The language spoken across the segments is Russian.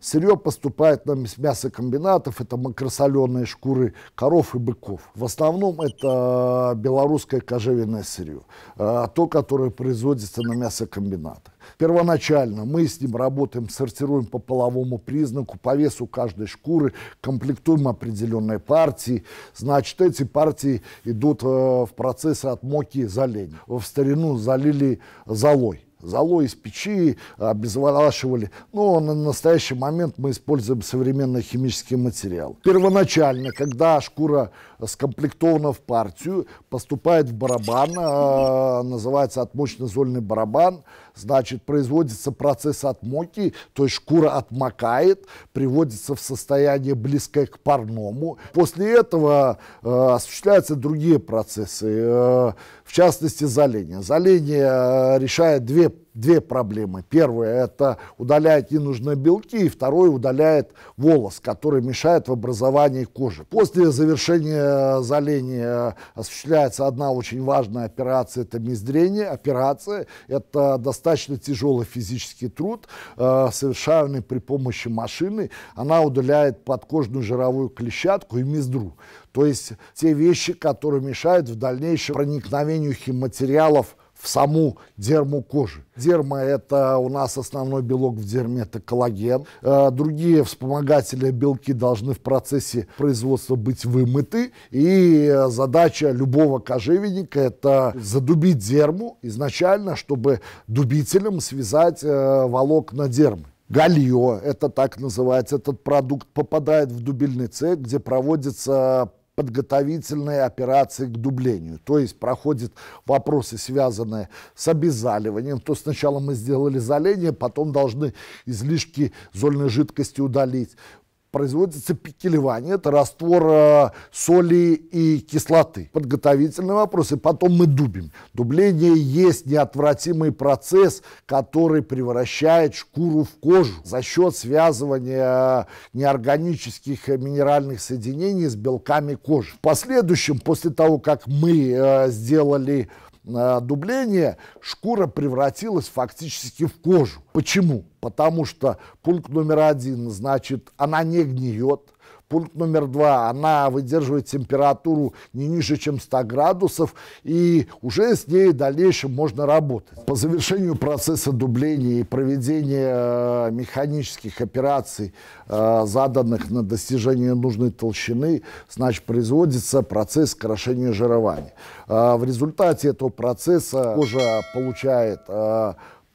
сырье поступает нам из мясокомбинатов, это макросоленые шкуры коров и быков. В основном это белорусское кожевенное сырье, э, то, которое производится на мясокомбинатах. Первоначально мы с ним работаем, сортируем по половому признаку, по весу каждой шкуры, комплектуем определенные партии. Значит, эти партии идут э, в процессы отмоки и заления. В старину залили золой золой из печи обезворашивали. Но ну, а на настоящий момент мы используем современный химический материал. Первоначально, когда шкура скомплектована в партию, поступает в барабан, а, называется отмочно-зольный барабан, значит, производится процесс отмоки, то есть шкура отмокает, приводится в состояние близкое к парному. После этого э, осуществляются другие процессы, э, в частности, заление. Заление э, решает две две проблемы. Первая – это удаляет ненужные белки, и второе – удаляет волос, который мешает в образовании кожи. После завершения заления осуществляется одна очень важная операция – это мездрение. Операция – это достаточно тяжелый физический труд, э, совершаемый при помощи машины. Она удаляет подкожную жировую клетчатку и мездру. То есть те вещи, которые мешают в дальнейшем проникновению химматериалов в саму дерму кожи. Дерма – это у нас основной белок в дерме – это коллаген. Э, другие вспомогательные белки должны в процессе производства быть вымыты. И э, задача любого кожевенника – это задубить дерму изначально, чтобы дубителем связать э, волокна дермы. Галье, это так называется, этот продукт попадает в дубильный цех, где проводится подготовительные операции к дублению. То есть проходят вопросы, связанные с обезаливанием. То сначала мы сделали заление, потом должны излишки зольной жидкости удалить производится пикелевание, это раствор э, соли и кислоты. Подготовительный вопрос, и потом мы дубим. Дубление есть неотвратимый процесс, который превращает шкуру в кожу за счет связывания э, неорганических э, минеральных соединений с белками кожи. В последующем, после того, как мы сделали дубление, шкура превратилась фактически в кожу. Почему? потому что пункт номер один, значит, она не гниет, пункт номер два, она выдерживает температуру не ниже, чем 100 градусов, и уже с ней в дальнейшем можно работать. По завершению процесса дубления и проведения э, механических операций, э, заданных на достижение нужной толщины, значит, производится процесс крошения жирования. Э, в результате этого процесса кожа получает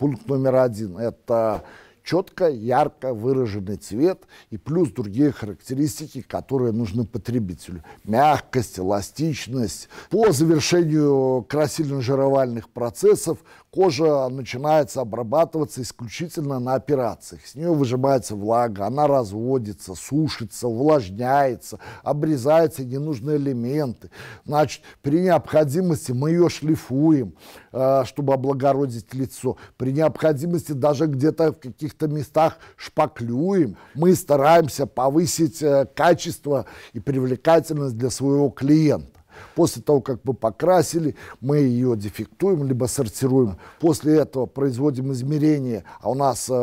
Пункт номер один – это четко, ярко выраженный цвет и плюс другие характеристики, которые нужны потребителю. Мягкость, эластичность. По завершению красильно-жировальных процессов Кожа начинается обрабатываться исключительно на операциях. С нее выжимается влага, она разводится, сушится, увлажняется, обрезаются ненужные элементы. Значит, при необходимости мы ее шлифуем, э, чтобы облагородить лицо. При необходимости даже где-то в каких-то местах шпаклюем. Мы стараемся повысить э, качество и привлекательность для своего клиента. После того, как мы покрасили, мы ее дефектуем, либо сортируем. После этого производим измерения, а у нас э,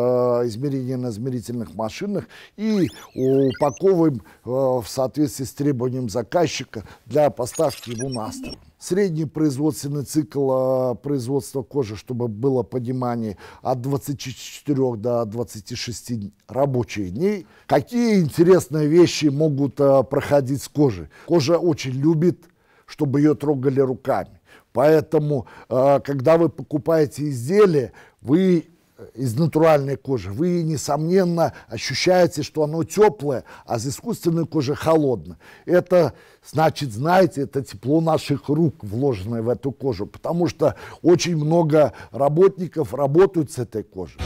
измерения на измерительных машинах, и упаковываем э, в соответствии с требованием заказчика для поставки ему на стол средний производственный цикл э, производства кожи, чтобы было понимание, от 24 до 26 рабочих дней. Какие интересные вещи могут э, проходить с кожей? Кожа очень любит чтобы ее трогали руками. Поэтому, э, когда вы покупаете изделие, вы э, из натуральной кожи, вы, несомненно, ощущаете, что оно теплое, а с искусственной кожи холодно. Это значит, знаете, это тепло наших рук, вложенное в эту кожу, потому что очень много работников работают с этой кожей.